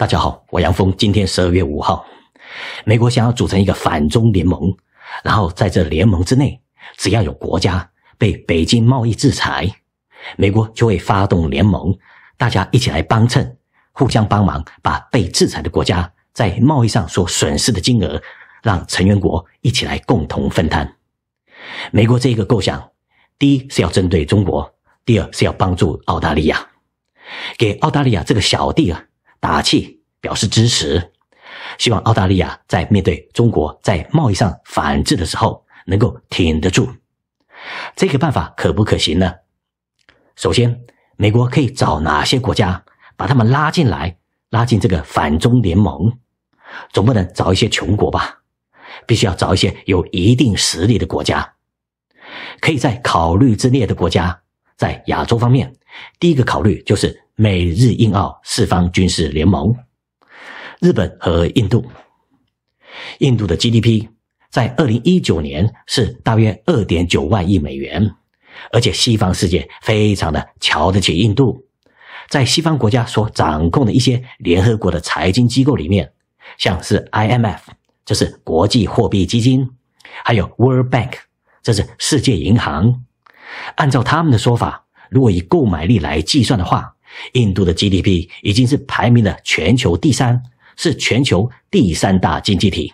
大家好，我杨峰。今天十二月五号，美国想要组成一个反中联盟，然后在这联盟之内，只要有国家被北京贸易制裁，美国就会发动联盟，大家一起来帮衬，互相帮忙，把被制裁的国家在贸易上所损失的金额，让成员国一起来共同分摊。美国这个构想，第一是要针对中国，第二是要帮助澳大利亚，给澳大利亚这个小弟啊。打气，表示支持，希望澳大利亚在面对中国在贸易上反制的时候能够挺得住。这个办法可不可行呢？首先，美国可以找哪些国家把他们拉进来，拉进这个反中联盟？总不能找一些穷国吧？必须要找一些有一定实力的国家，可以在考虑之列的国家，在亚洲方面，第一个考虑就是。美日印澳四方军事联盟，日本和印度，印度的 GDP 在二零一九年是大约二点九万亿美元，而且西方世界非常的瞧得起印度，在西方国家所掌控的一些联合国的财经机构里面，像是 IMF，这是国际货币基金，还有 World Bank，这是世界银行，按照他们的说法，如果以购买力来计算的话。印度的 GDP 已经是排名的全球第三，是全球第三大经济体。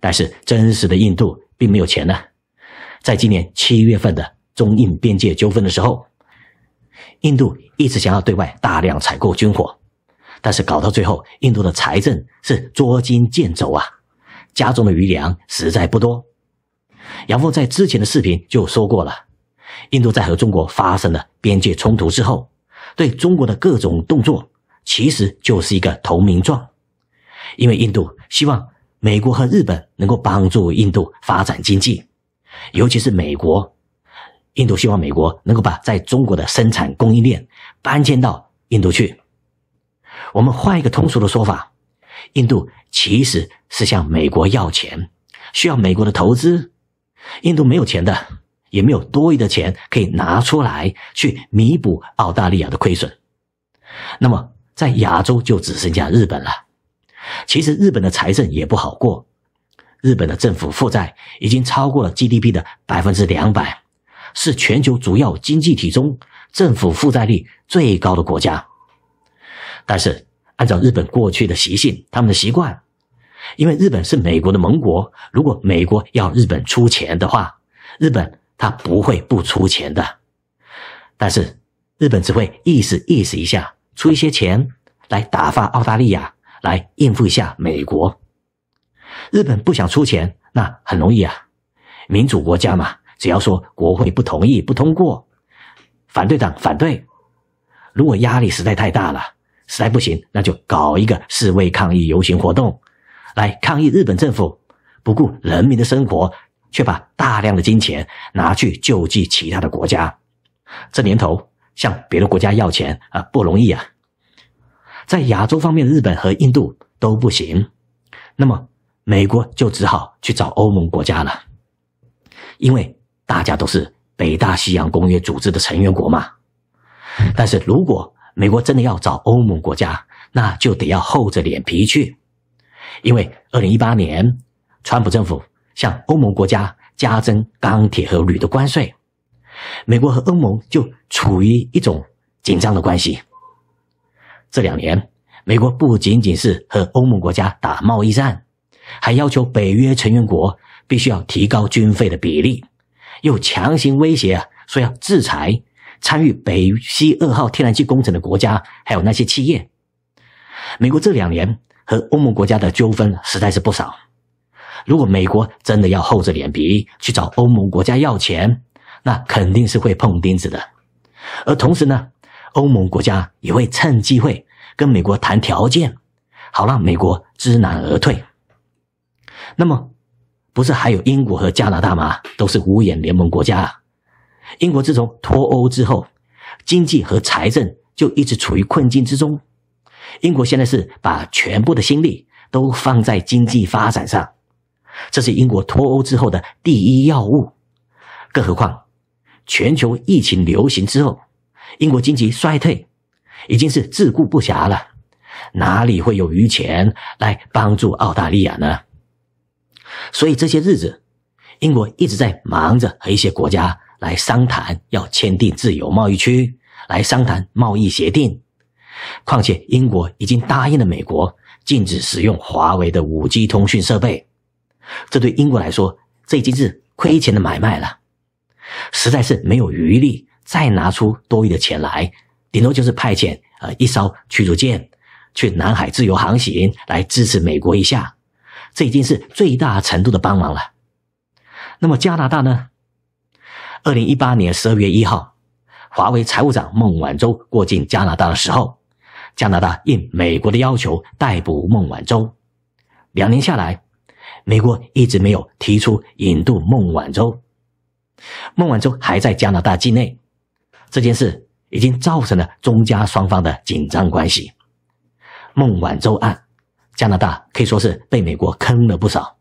但是，真实的印度并没有钱呢。在今年七月份的中印边界纠纷的时候，印度一直想要对外大量采购军火，但是搞到最后，印度的财政是捉襟见肘啊，家中的余粮实在不多。杨峰在之前的视频就说过了，印度在和中国发生了边界冲突之后。对中国的各种动作，其实就是一个投名状，因为印度希望美国和日本能够帮助印度发展经济，尤其是美国，印度希望美国能够把在中国的生产供应链搬迁到印度去。我们换一个通俗的说法，印度其实是向美国要钱，需要美国的投资，印度没有钱的。也没有多余的钱可以拿出来去弥补澳大利亚的亏损，那么在亚洲就只剩下日本了。其实日本的财政也不好过，日本的政府负债已经超过了 GDP 的百分之两百，是全球主要经济体中政府负债率最高的国家。但是按照日本过去的习性，他们的习惯，因为日本是美国的盟国，如果美国要日本出钱的话，日本。他不会不出钱的，但是日本只会意思意思一下，出一些钱来打发澳大利亚，来应付一下美国。日本不想出钱，那很容易啊，民主国家嘛，只要说国会不同意不通过，反对党反对，如果压力实在太大了，实在不行，那就搞一个示威抗议游行活动，来抗议日本政府不顾人民的生活。却把大量的金钱拿去救济其他的国家。这年头向别的国家要钱啊不容易啊！在亚洲方面，日本和印度都不行，那么美国就只好去找欧盟国家了，因为大家都是北大西洋公约组织的成员国嘛。但是如果美国真的要找欧盟国家，那就得要厚着脸皮去，因为二零一八年川普政府。向欧盟国家加征钢铁和铝的关税，美国和欧盟就处于一种紧张的关系。这两年，美国不仅仅是和欧盟国家打贸易战，还要求北约成员国必须要提高军费的比例，又强行威胁啊，说要制裁参与北溪二号天然气工程的国家，还有那些企业。美国这两年和欧盟国家的纠纷实在是不少。如果美国真的要厚着脸皮去找欧盟国家要钱，那肯定是会碰钉子的。而同时呢，欧盟国家也会趁机会跟美国谈条件，好让美国知难而退。那么，不是还有英国和加拿大吗？都是五眼联盟国家。英国自从脱欧之后，经济和财政就一直处于困境之中。英国现在是把全部的心力都放在经济发展上。这是英国脱欧之后的第一要务，更何况，全球疫情流行之后，英国经济衰退已经是自顾不暇了，哪里会有余钱来帮助澳大利亚呢？所以这些日子，英国一直在忙着和一些国家来商谈要签订自由贸易区，来商谈贸易协定。况且，英国已经答应了美国，禁止使用华为的五 G 通讯设备。这对英国来说，这已经是亏钱的买卖了，实在是没有余力再拿出多余的钱来，顶多就是派遣呃一艘驱逐舰去南海自由航行来支持美国一下，这已经是最大程度的帮忙了。那么加拿大呢？二零一八年十二月一号，华为财务长孟晚舟过境加拿大的时候，加拿大应美国的要求逮捕孟晚舟，两年下来。美国一直没有提出引渡孟晚舟，孟晚舟还在加拿大境内，这件事已经造成了中加双方的紧张关系。孟晚舟案，加拿大可以说是被美国坑了不少，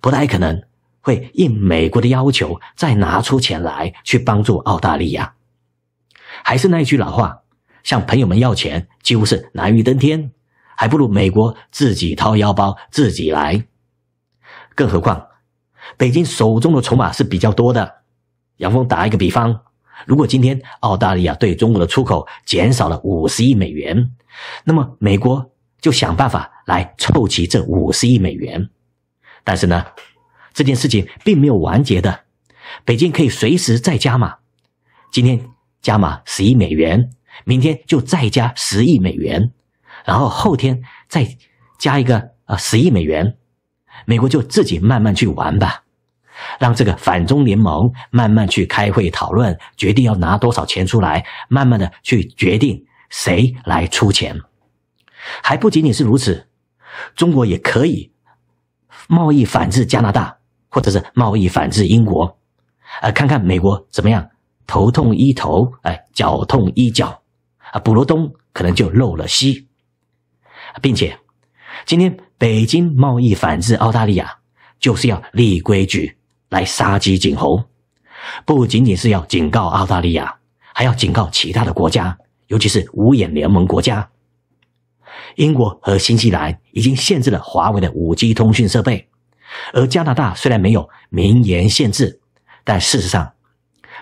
不太可能会应美国的要求再拿出钱来去帮助澳大利亚。还是那一句老话，向朋友们要钱几乎是难于登天，还不如美国自己掏腰包自己来。更何况，北京手中的筹码是比较多的。杨峰打一个比方，如果今天澳大利亚对中国的出口减少了五十亿美元，那么美国就想办法来凑齐这五十亿美元。但是呢，这件事情并没有完结的，北京可以随时再加码。今天加码十亿美元，明天就再加十亿美元，然后后天再加一个呃十亿美元。美国就自己慢慢去玩吧，让这个反中联盟慢慢去开会讨论，决定要拿多少钱出来，慢慢的去决定谁来出钱。还不仅仅是如此，中国也可以贸易反制加拿大，或者是贸易反制英国，呃，看看美国怎么样，头痛医头，哎，脚痛医脚，啊，补了东可能就漏了西，并且。今天北京贸易反制澳大利亚，就是要立规矩来杀鸡儆猴，不仅仅是要警告澳大利亚，还要警告其他的国家，尤其是五眼联盟国家。英国和新西兰已经限制了华为的五 G 通讯设备，而加拿大虽然没有明言限制，但事实上，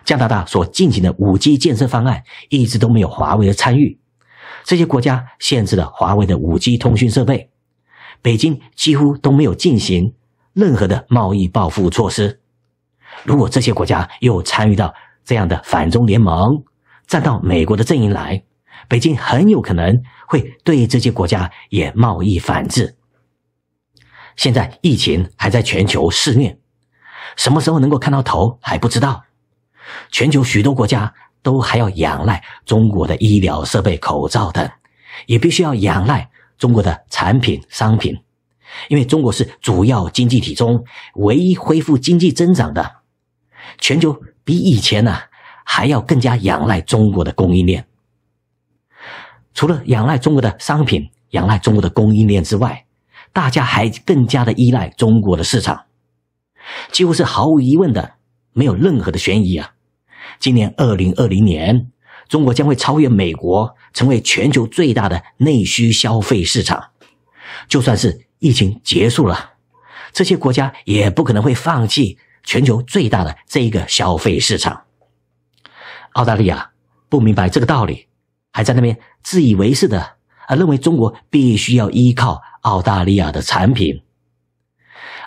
加拿大所进行的五 G 建设方案一直都没有华为的参与。这些国家限制了华为的五 G 通讯设备。北京几乎都没有进行任何的贸易报复措施。如果这些国家又参与到这样的反中联盟，站到美国的阵营来，北京很有可能会对这些国家也贸易反制。现在疫情还在全球肆虐，什么时候能够看到头还不知道。全球许多国家都还要仰赖中国的医疗设备、口罩等，也必须要仰赖。中国的产品、商品，因为中国是主要经济体中唯一恢复经济增长的，全球比以前呢还要更加仰赖中国的供应链。除了仰赖中国的商品、仰赖中国的供应链之外，大家还更加的依赖中国的市场，几乎是毫无疑问的，没有任何的悬疑啊。今年二零二零年。中国将会超越美国，成为全球最大的内需消费市场。就算是疫情结束了，这些国家也不可能会放弃全球最大的这一个消费市场。澳大利亚不明白这个道理，还在那边自以为是的啊，认为中国必须要依靠澳大利亚的产品。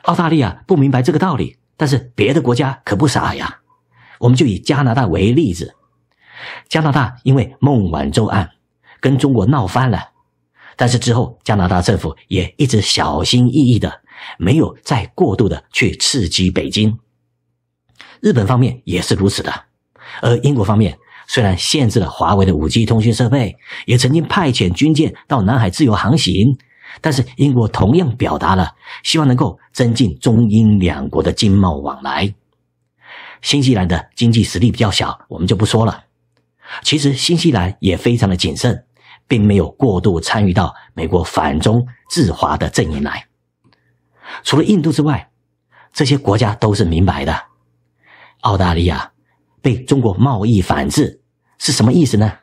澳大利亚不明白这个道理，但是别的国家可不傻呀。我们就以加拿大为例子。加拿大因为孟晚舟案跟中国闹翻了，但是之后加拿大政府也一直小心翼翼的，没有再过度的去刺激北京。日本方面也是如此的，而英国方面虽然限制了华为的 5G 通讯设备，也曾经派遣军舰到南海自由航行，但是英国同样表达了希望能够增进中英两国的经贸往来。新西兰的经济实力比较小，我们就不说了。其实新西兰也非常的谨慎，并没有过度参与到美国反中制华的阵营来。除了印度之外，这些国家都是明白的。澳大利亚被中国贸易反制是什么意思呢？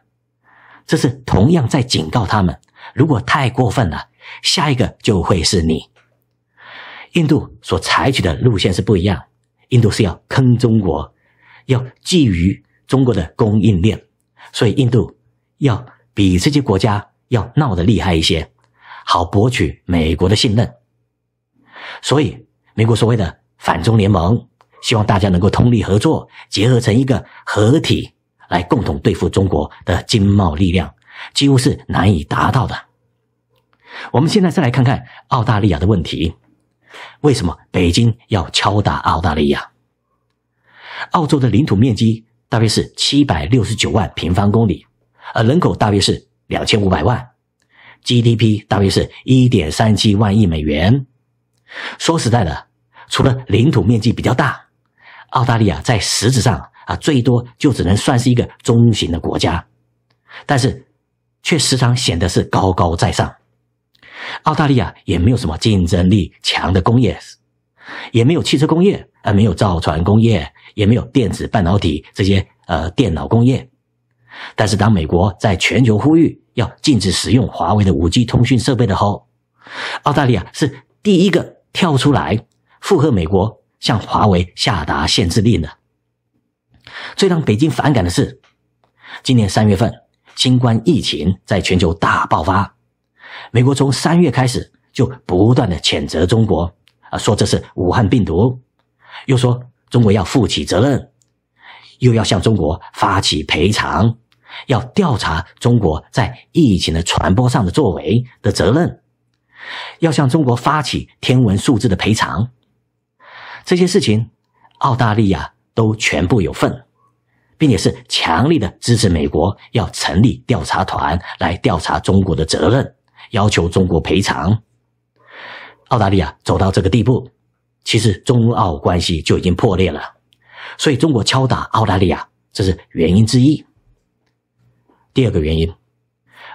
这是同样在警告他们，如果太过分了，下一个就会是你。印度所采取的路线是不一样，印度是要坑中国，要觊觎中国的供应链。所以印度要比这些国家要闹得厉害一些，好博取美国的信任。所以美国所谓的反中联盟，希望大家能够通力合作，结合成一个合体，来共同对付中国的经贸力量，几乎是难以达到的。我们现在再来看看澳大利亚的问题，为什么北京要敲打澳大利亚？澳洲的领土面积？大约是七百六十九万平方公里，而人口大约是两千五百万，GDP 大约是一点三七万亿美元。说实在的，除了领土面积比较大，澳大利亚在实质上啊，最多就只能算是一个中型的国家，但是却时常显得是高高在上。澳大利亚也没有什么竞争力强的工业。也没有汽车工业，啊，没有造船工业，也没有电子半导体这些，呃，电脑工业。但是，当美国在全球呼吁要禁止使用华为的 5G 通讯设备的后，澳大利亚是第一个跳出来附和美国向华为下达限制令的。最让北京反感的是，今年三月份新冠疫情在全球大爆发，美国从三月开始就不断的谴责中国。啊，说这是武汉病毒，又说中国要负起责任，又要向中国发起赔偿，要调查中国在疫情的传播上的作为的责任，要向中国发起天文数字的赔偿，这些事情，澳大利亚都全部有份，并且是强力的支持美国要成立调查团来调查中国的责任，要求中国赔偿。澳大利亚走到这个地步，其实中澳关系就已经破裂了，所以中国敲打澳大利亚，这是原因之一。第二个原因，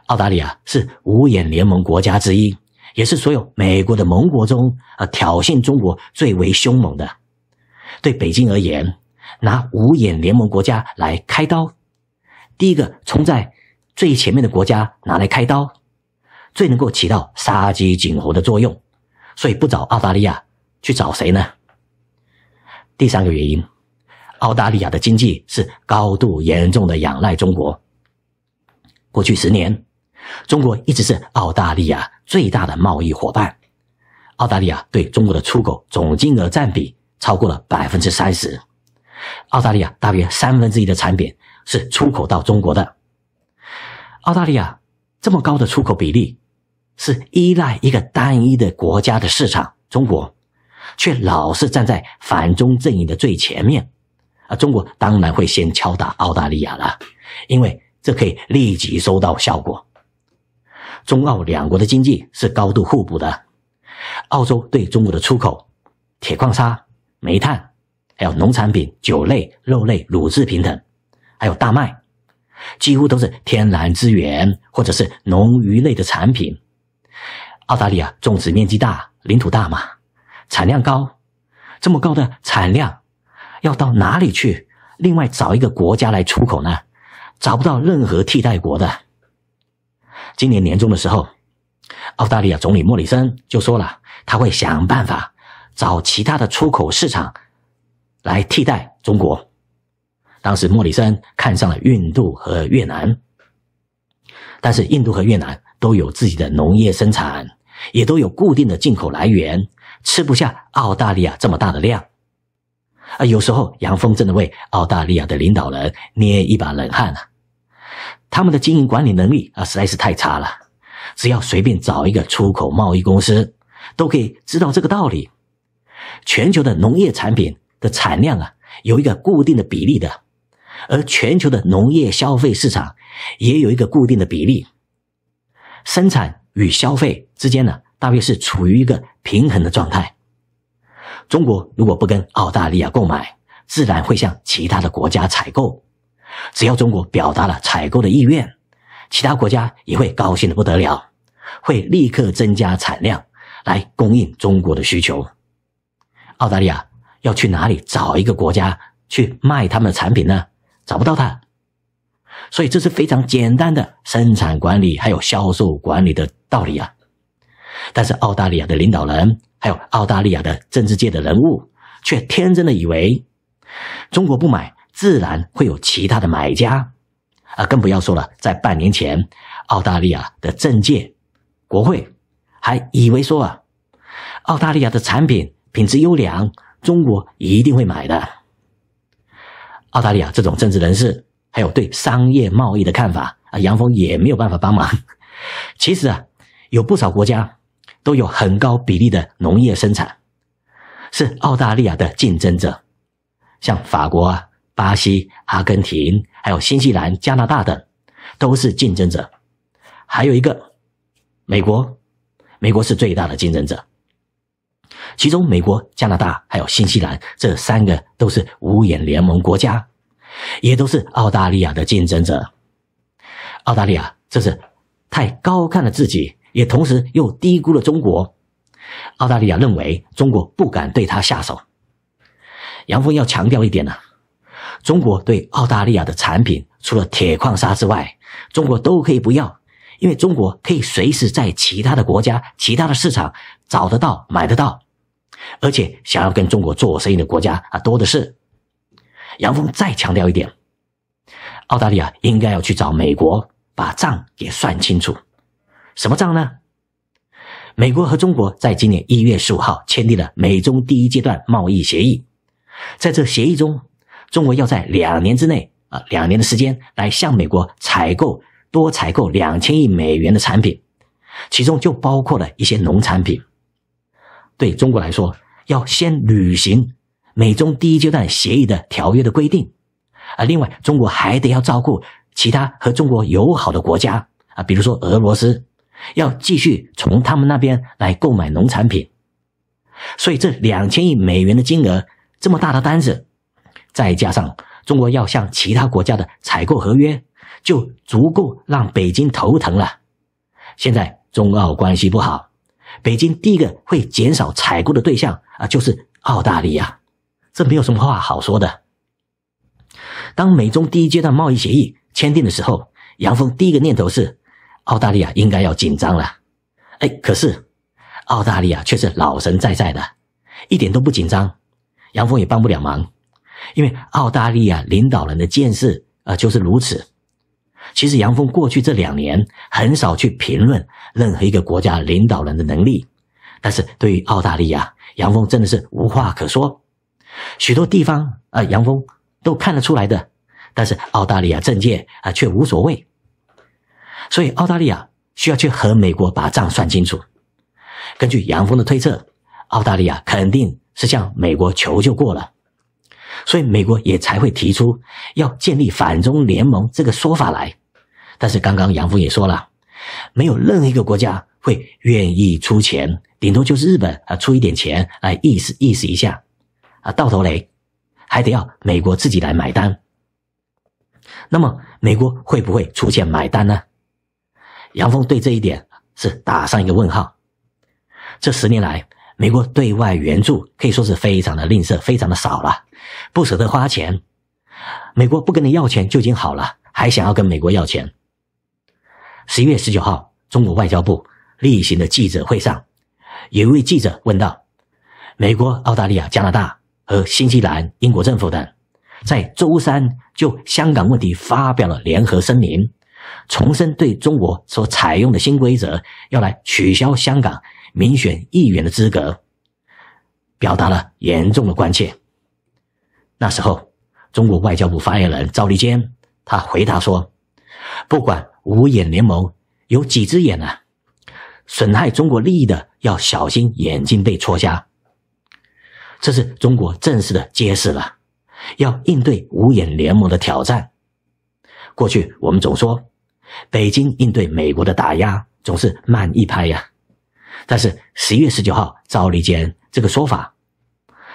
澳大利亚是五眼联盟国家之一，也是所有美国的盟国中啊挑衅中国最为凶猛的。对北京而言，拿五眼联盟国家来开刀，第一个冲在最前面的国家拿来开刀，最能够起到杀鸡儆猴的作用。所以不找澳大利亚，去找谁呢？第三个原因，澳大利亚的经济是高度严重的仰赖中国。过去十年，中国一直是澳大利亚最大的贸易伙伴。澳大利亚对中国的出口总金额占比超过了百分之三十，澳大利亚大约三分之一的产品是出口到中国的。澳大利亚这么高的出口比例。是依赖一个单一的国家的市场，中国却老是站在反中阵营的最前面，而中国当然会先敲打澳大利亚了，因为这可以立即收到效果。中澳两国的经济是高度互补的，澳洲对中国的出口，铁矿砂、煤炭，还有农产品、酒类、肉类、乳制品等，还有大麦，几乎都是天然资源或者是农渔类的产品。澳大利亚种植面积大，领土大嘛，产量高，这么高的产量要到哪里去？另外找一个国家来出口呢？找不到任何替代国的。今年年终的时候，澳大利亚总理莫里森就说了，他会想办法找其他的出口市场来替代中国。当时莫里森看上了印度和越南，但是印度和越南。都有自己的农业生产，也都有固定的进口来源，吃不下澳大利亚这么大的量，啊，有时候杨峰真的为澳大利亚的领导人捏一把冷汗啊！他们的经营管理能力啊实在是太差了，只要随便找一个出口贸易公司，都可以知道这个道理，全球的农业产品的产量啊有一个固定的比例的，而全球的农业消费市场也有一个固定的比例。生产与消费之间呢，大约是处于一个平衡的状态。中国如果不跟澳大利亚购买，自然会向其他的国家采购。只要中国表达了采购的意愿，其他国家也会高兴的不得了，会立刻增加产量来供应中国的需求。澳大利亚要去哪里找一个国家去卖他们的产品呢？找不到他。所以这是非常简单的生产管理，还有销售管理的道理啊。但是澳大利亚的领导人，还有澳大利亚的政治界的人物，却天真的以为，中国不买，自然会有其他的买家，啊，更不要说了，在半年前，澳大利亚的政界、国会还以为说啊，澳大利亚的产品品质优良，中国一定会买的。澳大利亚这种政治人士。还有对商业贸易的看法啊，杨峰也没有办法帮忙。其实啊，有不少国家都有很高比例的农业生产，是澳大利亚的竞争者，像法国啊、巴西、阿根廷，还有新西兰、加拿大等，都是竞争者。还有一个美国，美国是最大的竞争者。其中，美国、加拿大还有新西兰这三个都是五眼联盟国家。也都是澳大利亚的竞争者。澳大利亚这是太高看了自己，也同时又低估了中国。澳大利亚认为中国不敢对他下手。杨峰要强调一点呢，中国对澳大利亚的产品，除了铁矿砂之外，中国都可以不要，因为中国可以随时在其他的国家、其他的市场找得到、买得到，而且想要跟中国做生意的国家啊多的是。杨峰再强调一点，澳大利亚应该要去找美国把账给算清楚，什么账呢？美国和中国在今年一月十五号签订了美中第一阶段贸易协议，在这协议中，中国要在两年之内啊两年的时间来向美国采购多采购两千亿美元的产品，其中就包括了一些农产品。对中国来说，要先履行。美中第一阶段协议的条约的规定，啊，另外中国还得要照顾其他和中国友好的国家啊，比如说俄罗斯，要继续从他们那边来购买农产品，所以这两千亿美元的金额，这么大的单子，再加上中国要向其他国家的采购合约，就足够让北京头疼了。现在中澳关系不好，北京第一个会减少采购的对象啊，就是澳大利亚。这没有什么话好说的。当美中第一阶段贸易协议签订的时候，杨峰第一个念头是澳大利亚应该要紧张了。哎，可是澳大利亚却是老神在在的，一点都不紧张。杨峰也帮不了忙，因为澳大利亚领导人的见识啊就是如此。其实杨峰过去这两年很少去评论任何一个国家领导人的能力，但是对于澳大利亚，杨峰真的是无话可说。许多地方啊，洋风都看得出来的，但是澳大利亚政界啊却无所谓。所以澳大利亚需要去和美国把账算清楚。根据杨风的推测，澳大利亚肯定是向美国求救过了，所以美国也才会提出要建立反中联盟这个说法来。但是刚刚杨峰也说了，没有任何一个国家会愿意出钱，顶多就是日本啊出一点钱来意思意思一下。啊，到头来还得要美国自己来买单。那么，美国会不会出现买单呢？杨峰对这一点是打上一个问号。这十年来，美国对外援助可以说是非常的吝啬，非常的少了，不舍得花钱。美国不跟你要钱就已经好了，还想要跟美国要钱。十一月十九号，中国外交部例行的记者会上，有一位记者问道：“美国、澳大利亚、加拿大。”和新西兰、英国政府等，在周三就香港问题发表了联合声明，重申对中国所采用的新规则要来取消香港民选议员的资格，表达了严重的关切。那时候，中国外交部发言人赵立坚他回答说：“不管五眼联盟有几只眼啊，损害中国利益的要小心眼睛被戳瞎。”这是中国正式的揭示了，要应对五眼联盟的挑战。过去我们总说，北京应对美国的打压总是慢一拍呀。但是十一月十九号，赵立坚这个说法，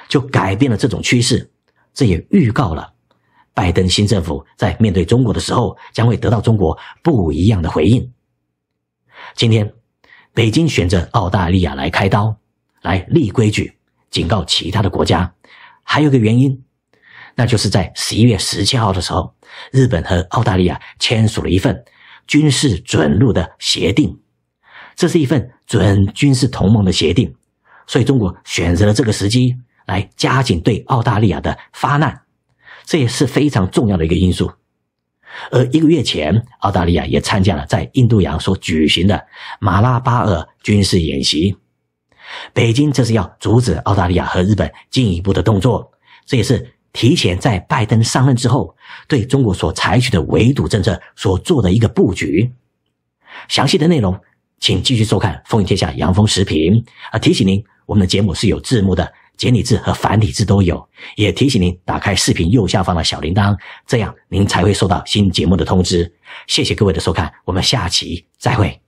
就改变了这种趋势。这也预告了，拜登新政府在面对中国的时候，将会得到中国不一样的回应。今天，北京选择澳大利亚来开刀，来立规矩。警告其他的国家，还有个原因，那就是在十一月十七号的时候，日本和澳大利亚签署了一份军事准入的协定，这是一份准军事同盟的协定，所以中国选择了这个时机来加紧对澳大利亚的发难，这也是非常重要的一个因素。而一个月前，澳大利亚也参加了在印度洋所举行的马拉巴尔军事演习。北京这是要阻止澳大利亚和日本进一步的动作，这也是提前在拜登上任之后对中国所采取的围堵政策所做的一个布局。详细的内容，请继续收看《风云天下》杨峰视频。啊，提醒您，我们的节目是有字幕的，简体字和繁体字都有。也提醒您，打开视频右下方的小铃铛，这样您才会收到新节目的通知。谢谢各位的收看，我们下期再会。